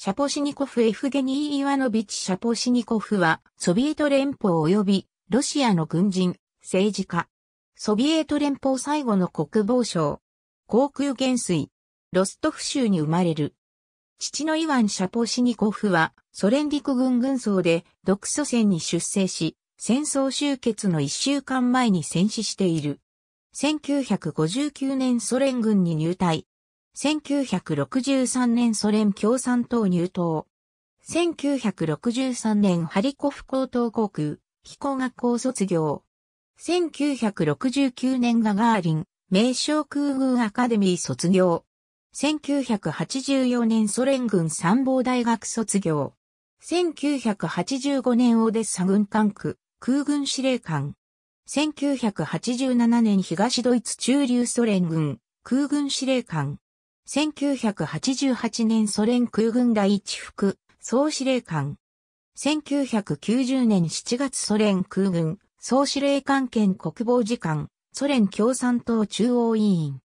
シャポシニコフ・エフゲニー・イワノビチ・シャポシニコフは、ソビエト連邦及び、ロシアの軍人、政治家。ソビエト連邦最後の国防省。航空元帥。ロストフ州に生まれる。父のイワン・シャポシニコフは、ソ連陸軍軍曹で、独ソ戦に出征し、戦争終結の一週間前に戦死している。1959年ソ連軍に入隊。1963年ソ連共産党入党。1963年ハリコフ高等航空、飛行学校卒業。1969年ガガーリン、名称空軍アカデミー卒業。1984年ソ連軍参謀大学卒業。1985年オデッサ軍管区、空軍司令官。1987年東ドイツ駐留ソ連軍、空軍司令官。1988年ソ連空軍第一副総司令官。1990年7月ソ連空軍総司令官兼国防次官ソ連共産党中央委員。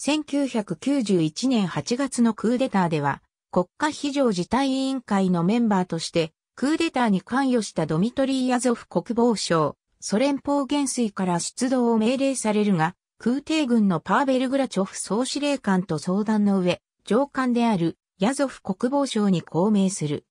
1991年8月のクーデターでは国家非常事態委員会のメンバーとしてクーデターに関与したドミトリー・ヤゾフ国防相、ソ連邦元帥から出動を命令されるが、空挺軍のパーベルグラチョフ総司令官と相談の上、上官であるヤゾフ国防省に公明する。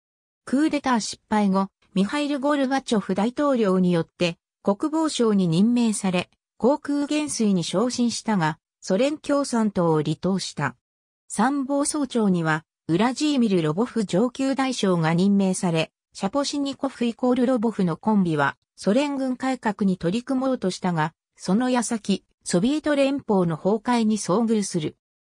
クーデター失敗後、ミハイル・ゴルバチョフ大統領によって国防省に任命され、航空元帥に昇進したが、ソ連共産党を離党した。参謀総長には、ウラジーミル・ロボフ上級大将が任命され、シャポシニコフイコールロボフのコンビは、ソ連軍改革に取り組もうとしたが、その矢先、ソビエト連邦の崩壊に遭遇する。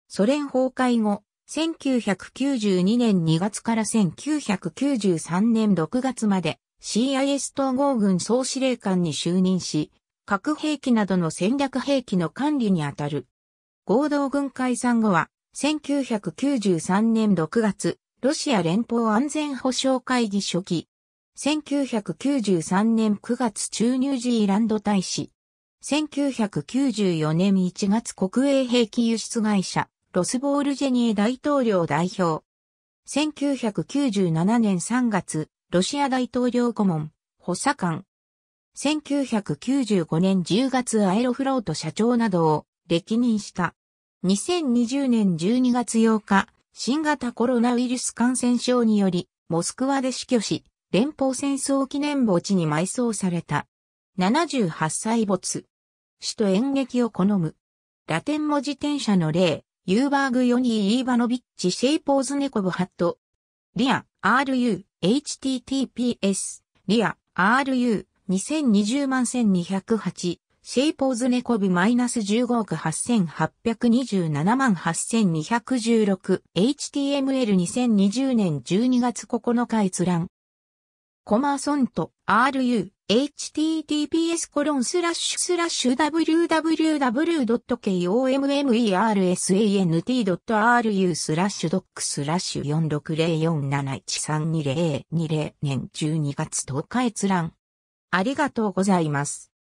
ソ連崩壊後、1992年2月から1993年6月まで CIS 統合軍総司令官に就任し、核兵器などの戦略兵器の管理にあたる。合同軍解散後は、1993年6月、ロシア連邦安全保障会議初期。1993年9月中ニュージーランド大使。1994年1月国営兵器輸出会社、ロスボールジェニー大統領代表。1997年3月、ロシア大統領顧問、補佐官。1995年10月アエロフロート社長などを歴任した。2020年12月8日、新型コロナウイルス感染症により、モスクワで死去し、連邦戦争記念墓地に埋葬された。78歳没。死と演劇を好む。ラテン文字転写の例、ユーバーグ・ヨニー・イーバノビッチ・シェイポーズ・ネコブ・ハット。リア、RU、HTTPS、リア、RU、2020万1208、シェイポーズ・ネコブ・マイナス15億8827万8216、HTML2020 年12月9日閲覧。コマーソント、RU、https コロンスラッシュスラッシュ www.k-o-m-m-e-r-s-a-n-t.ru スラッシュドックスラッシュ46047132020年12月10日閲覧。ありがとうございます。